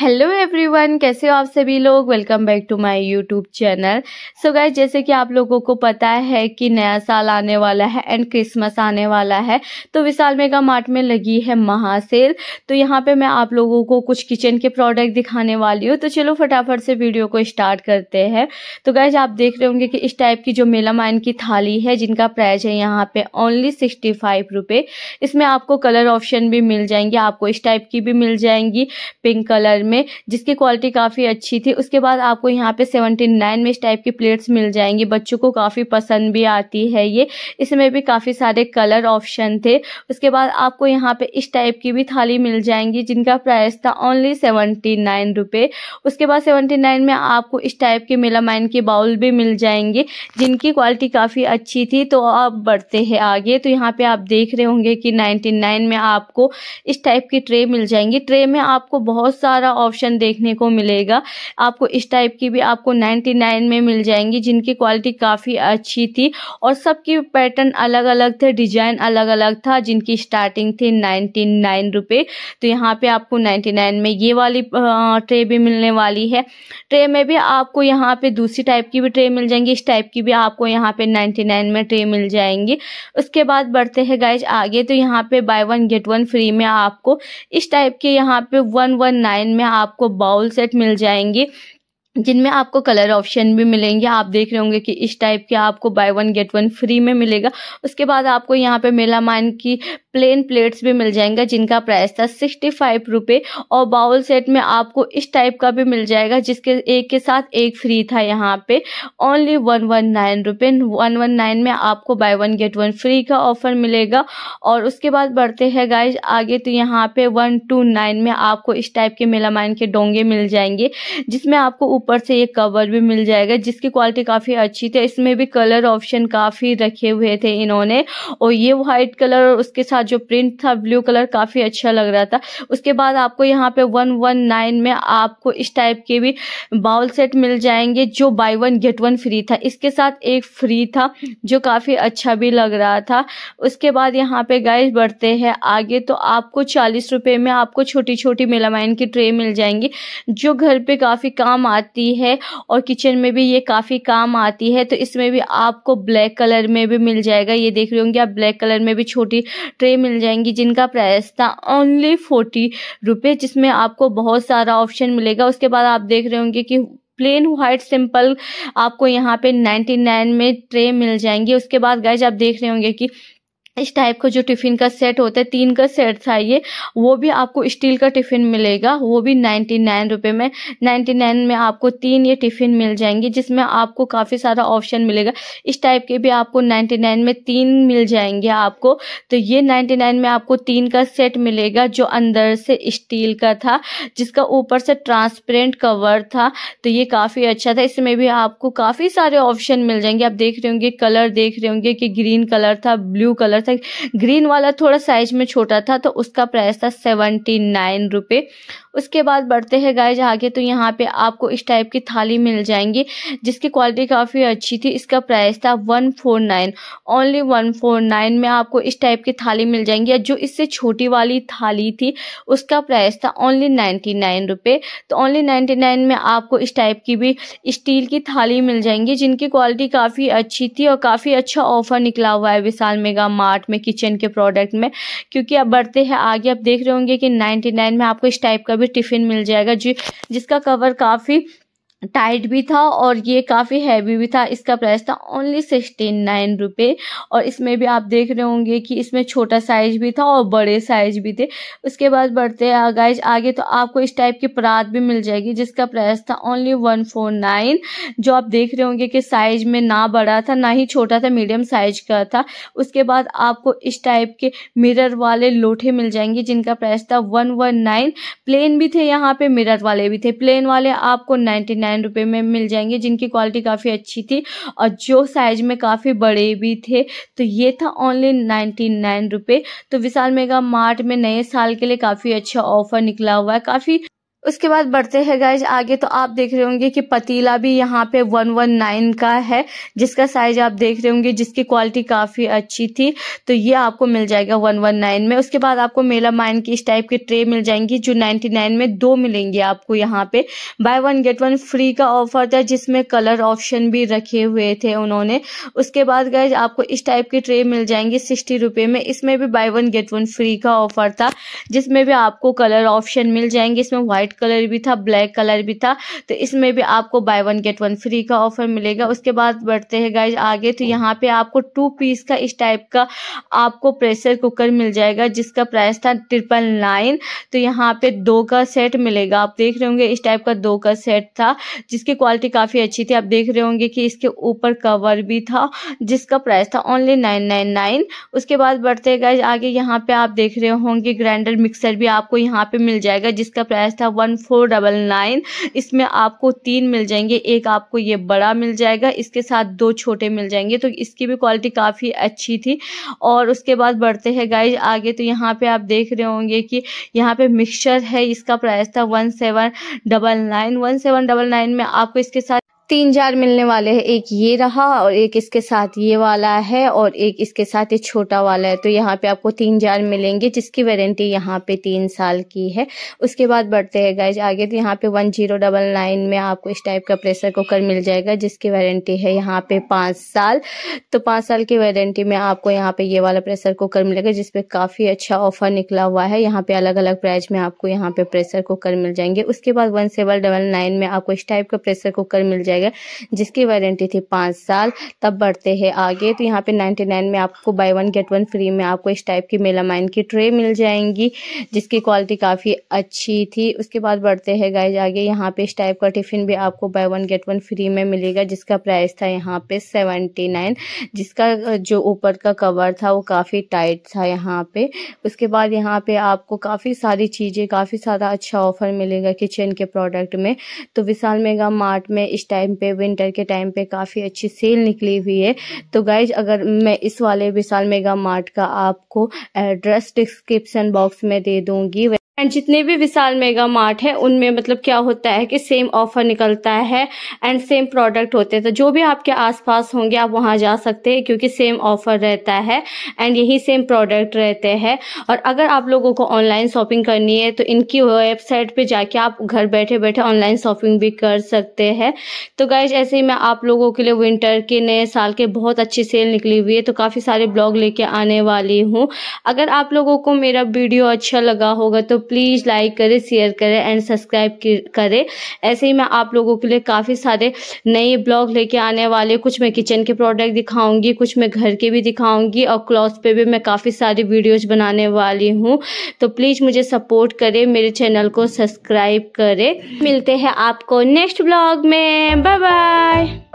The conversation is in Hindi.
हेलो एवरीवन कैसे हो आप सभी लोग welcome back to my YouTube channel so guys जैसे कि आप लोगों को पता है कि नया साल आने वाला है एंड क्रिसमस आने वाला है तो विशाल मेगा मार्ट में लगी है महासेल तो यहाँ पे मैं आप लोगों को कुछ किचन के प्रोडक्ट दिखाने वाली हूँ तो चलो फटाफट से वीडियो को स्टार्ट करते हैं तो गाइज आप देख रहे होंगे कि इस टाइप की जो मेला माइन की थाली है जिनका प्राइस है यहाँ पे ओनली सिक्सटी फाइव इसमें आपको कलर ऑप्शन भी मिल जाएंगे आपको इस टाइप की भी मिल जाएंगी पिंक कलर में जिसकी क्वालिटी काफ़ी अच्छी थी उसके बाद आपको यहाँ पे सेवनटी नाइन में इस टाइप की प्लेट्स मिल जाएंगी बच्चों को काफ़ी पसंद भी आती है ये इसमें भी काफ़ी सारे कलर ऑप्शन थे उसके बाद आपको यहाँ पे इस टाइप की भी थाली मिल जाएंगी जिनका प्राइस था ओनली सेवेंटी नाइन रुपये उसके बाद सेवेंटी नाइन में आपको इस टाइप के मेलामाइन के बाउल भी मिल जाएंगे जिनकी क्वालिटी काफ़ी अच्छी थी तो आप बढ़ते हैं आगे तो यहाँ पे आप देख रहे होंगे कि नाइन्टी नाइन में आपको इस टाइप की ट्रे मिल जाएंगी ट्रे में आपको बहुत सारा सारा ऑप्शन देखने को मिलेगा आपको इस टाइप की भी आपको 99 में मिल जाएंगी जिनकी क्वालिटी काफ़ी अच्छी थी और सबकी पैटर्न अलग अलग थे डिजाइन अलग अलग था जिनकी स्टार्टिंग थी नाइन्टी नाइन रुपये तो यहाँ पे आपको नाइन्टी में ये वाली ट्रे भी मिलने वाली है ट्रे में भी आपको यहाँ पे दूसरी टाइप की भी ट्रे मिल जाएंगी इस टाइप की भी आपको यहाँ पे नाइन्टी नाइन में ट्रे मिल जाएंगी उसके बाद बढ़ते हैं गाइज आगे तो यहाँ पे buy one get one free में आपको इस टाइप के यहाँ पे वन वन नाइन में आपको बाउल सेट मिल जाएंगे जिनमें आपको कलर ऑप्शन भी मिलेंगे आप देख रहे होंगे कि इस टाइप के आपको buy one get one free में मिलेगा उसके बाद आपको यहाँ पे मेला माइन की प्लेन प्लेट्स भी मिल जाएंगे जिनका प्राइस था सिक्सटी फाइव रुपये और बाउल सेट में आपको इस टाइप का भी मिल जाएगा जिसके एक के साथ एक फ्री था यहाँ पे ओनली वन वन नाइन रुपये वन वन नाइन में आपको buy one get one free का ऑफर मिलेगा और उसके बाद बढ़ते हैं गाइज आगे तो यहाँ पे वन टू नाइन में आपको इस टाइप के मेला माइन के डोंगे मिल जाएंगे जिसमें आपको ऊपर से ये कवर भी मिल जाएगा जिसकी क्वालिटी काफ़ी अच्छी थी इसमें भी कलर ऑप्शन काफ़ी रखे हुए थे इन्होंने और ये वाइट कलर और उसके साथ जो प्रिंट था ब्लू कलर काफ़ी अच्छा लग रहा था उसके बाद आपको यहाँ पे वन वन नाइन में आपको इस टाइप के भी बाउल सेट मिल जाएंगे जो buy one get one free था इसके साथ एक फ्री था जो काफ़ी अच्छा भी लग रहा था उसके बाद यहाँ पे गाइस बढ़ते हैं आगे तो आपको चालीस रुपये में आपको छोटी छोटी मेलामाइन की ट्रे मिल जाएंगी जो घर पर काफ़ी काम आती आती है और किचन में भी ये काफ़ी काम आती है तो इसमें भी आपको ब्लैक कलर में भी मिल जाएगा ये देख रहे होंगे आप ब्लैक कलर में भी छोटी ट्रे मिल जाएंगी जिनका प्राइस था ओनली फोर्टी रुपये जिसमें आपको बहुत सारा ऑप्शन मिलेगा उसके बाद आप देख रहे होंगे कि प्लेन व्हाइट सिंपल आपको यहाँ पे 99 में ट्रे मिल जाएंगी उसके बाद गैज आप देख रहे होंगे कि इस टाइप का जो टिफ़िन का सेट होता है तीन का सेट था ये वो भी आपको स्टील का टिफ़िन मिलेगा वो भी नाइन्टी नाइन रुपये में नाइन्टी नाइन में आपको तीन ये टिफ़िन मिल जाएंगे जिसमें आपको काफ़ी सारा ऑप्शन मिलेगा इस टाइप के भी आपको नाइन्टी नाइन में तीन मिल जाएंगे आपको तो ये नाइन्टी नाइन में आपको तीन का सेट मिलेगा जो अंदर से स्टील का था जिसका ऊपर से ट्रांसपेरेंट कवर था तो ये काफ़ी अच्छा था इसमें भी आपको काफ़ी सारे ऑप्शन मिल जाएंगे आप देख रहे होंगे कलर देख रहे होंगे कि ग्रीन कलर था ब्लू कलर था ग्रीन वाला थोड़ा साइज में छोटा था तो उसका प्राइस था सेवेंटी नाइन रुपये उसके बाद बढ़ते हैं गाइज आगे तो यहाँ पे आपको इस टाइप की थाली मिल जाएंगी जिसकी क्वालिटी काफ़ी अच्छी थी इसका प्राइस था one four nine only one four nine में आपको इस टाइप की थाली मिल जाएंगी जो इससे छोटी वाली थाली थी उसका प्राइस था ओनली नाइन्टी नाइन रुपये तो ओनली नाइन्टी नाइन में आपको इस टाइप की भी स्टील की थाली मिल जाएंगी जिनकी क्वालिटी काफ़ी अच्छी थी और काफ़ी अच्छा ऑफर निकला हुआ है विशाल मेगा पार्ट में किचन के प्रोडक्ट में क्योंकि अब बढ़ते हैं आगे आप देख रहे होंगे कि नाइन्टी में आपको इस टाइप का भी टिफ़िन मिल जाएगा जो जिसका कवर काफ़ी टाइट भी था और ये काफ़ी हैवी भी था इसका प्राइस था ओनली सिक्सटीन नाइन रुपये और इसमें भी आप देख रहे होंगे कि इसमें छोटा साइज भी था और बड़े साइज भी थे उसके बाद बढ़ते हैं गाइज आगे तो आपको इस टाइप की परात भी मिल जाएगी जिसका प्राइस था ओनली वन फोर नाइन जो आप देख रहे होंगे कि साइज में ना बड़ा था ना ही छोटा था मीडियम साइज का था उसके बाद आपको इस टाइप के मिरर वाले लोटे मिल जाएंगे जिनका प्राइस था वन वन नाइन प्लेन भी थे यहाँ पर मिरर वाले भी थे प्लेन वाले आपको नाइन्टी नाइन नाइन रुपये में मिल जाएंगे जिनकी क्वालिटी काफ़ी अच्छी थी और जो साइज में काफ़ी बड़े भी थे तो ये था ओनली नाइन्टी नाइन रुपये तो विशाल मेगा मार्ट में नए साल के लिए काफ़ी अच्छा ऑफर निकला हुआ है काफ़ी उसके बाद बढ़ते हैं गाइज आगे तो आप देख रहे होंगे कि पतीला भी यहाँ पे 119 का है जिसका साइज आप देख रहे होंगे जिसकी क्वालिटी काफ़ी अच्छी थी तो ये आपको मिल जाएगा 119 में उसके बाद आपको मेला माइन की इस टाइप की ट्रे मिल जाएंगी जो 99 में दो मिलेंगे आपको यहाँ पे buy one get one free का ऑफर था जिसमें कलर ऑप्शन भी रखे हुए थे उन्होंने उसके बाद गाइज आपको इस टाइप की ट्रे मिल जाएंगी सिक्सटी रुपये में इसमें भी buy one get one free का ऑफर था जिसमें भी आपको कलर ऑप्शन मिल जाएंगे इसमें व्हाइट कलर भी था ब्लैक कलर भी था तो इसमें भी आपको buy one get one free का ऑफर मिलेगा उसके बाद बढ़ते हैं गाइज आगे तो यहाँ पे आपको टू पीस का इस टाइप का आपको प्रेशर कुकर मिल जाएगा जिसका प्राइस था ट्रिपल नाइन तो यहाँ पे दो का सेट मिलेगा आप देख रहे होंगे इस टाइप का दो का सेट था जिसकी क्वालिटी काफ़ी अच्छी थी आप देख रहे होंगे कि इसके ऊपर कवर भी था जिसका प्राइस था ओनली नाइन नाइन नाइन उसके बाद बढ़ते गए आगे यहाँ पे आप देख रहे होंगे ग्राइंडर मिक्सर भी आपको यहाँ पे मिल जाएगा जिसका प्राइस था वन फोर डबल नाइन इसमें आपको तीन मिल जाएंगे एक आपको ये बड़ा मिल जाएगा इसके साथ दो छोटे मिल जाएंगे तो इसकी भी क्वालिटी काफ़ी अच्छी थी और उसके बाद बढ़ते हैं गाइज आगे तो यहाँ पे आप देख रहे होंगे कि यहाँ पे मिक्सचर है इसका प्राइस था one seven double nine one seven double nine में आपको इसके साथ तीन जार मिलने वाले हैं एक ये रहा और एक इसके साथ ये वाला है और एक इसके साथ ये छोटा वाला है तो यहाँ पे आपको तीन जार मिलेंगे जिसकी वारंटी यहाँ पे तीन साल की है उसके बाद बढ़ते हैं गाइज आगे तो यहाँ पे वन जीरो डबल नाइन में आपको इस टाइप का प्रेशर कुकर मिल जाएगा जिसकी वारंटी है यहाँ पे पाँच साल तो पाँच साल की वारंटी में आपको यहाँ पे ये वाला प्रेशर कुकर मिलेगा जिसपे काफ़ी अच्छा ऑफर निकला हुआ है यहाँ पे अलग अलग प्राइस में आपको यहाँ पे प्रेशर कुकर मिल जाएंगे उसके बाद वन सेवन डबल नाइन में आपको इस टाइप का प्रेशर कुकर मिल जाएगा जाएगा जिसकी वारंटी थी पाँच साल तब बढ़ते हैं आगे तो यहाँ पे 99 में आपको buy one get one free में आपको इस टाइप की मेलामाइन की ट्रे मिल जाएंगी जिसकी क्वालिटी काफ़ी अच्छी थी उसके बाद बढ़ते हैं गाइज आगे यहाँ पे इस टाइप का टिफ़िन भी आपको buy one get one free में मिलेगा जिसका प्राइस था यहाँ पे सेवेंटी नाइन जिसका जो ऊपर का कवर था वो काफ़ी टाइट था यहाँ पे उसके बाद यहाँ पे आपको काफ़ी सारी चीज़ें काफ़ी सारा अच्छा ऑफर मिलेगा किचन के प्रोडक्ट में तो विशाल मेगा मार्ट में इस टाइप टाइम पे विंटर के टाइम पे काफ़ी अच्छी सेल निकली हुई है तो गाइज अगर मैं इस वाले विशाल मेगा मार्ट का आपको एड्रेस डिस्क्रिप्शन बॉक्स में दे दूँगी एंड जितने भी विशाल मेगा मार्ट है उनमें मतलब क्या होता है कि सेम ऑफर निकलता है एंड सेम प्रोडक्ट होते हैं तो जो भी आपके आसपास होंगे आप वहाँ जा सकते हैं क्योंकि सेम ऑफर रहता है एंड यही सेम प्रोडक्ट रहते हैं और अगर आप लोगों को ऑनलाइन शॉपिंग करनी है तो इनकी वेबसाइट पे जाके आप घर बैठे बैठे ऑनलाइन शॉपिंग भी कर सकते हैं तो गाइज ऐसे ही मैं आप लोगों के लिए विंटर के नए साल के बहुत अच्छी सेल निकली हुई है तो काफ़ी सारे ब्लॉग लेके आने वाली हूँ अगर आप लोगों को मेरा वीडियो अच्छा लगा होगा तो प्लीज़ लाइक करें शेयर करें एंड सब्सक्राइब करें ऐसे ही मैं आप लोगों के लिए काफ़ी सारे नए ब्लॉग लेके आने वाले कुछ मैं किचन के प्रोडक्ट दिखाऊंगी कुछ मैं घर के भी दिखाऊंगी और क्लॉथ पे भी मैं काफ़ी सारी वीडियोज बनाने वाली हूँ तो प्लीज़ मुझे सपोर्ट करे मेरे चैनल को सब्सक्राइब करे मिलते हैं आपको नेक्स्ट ब्लॉग में बाय बाय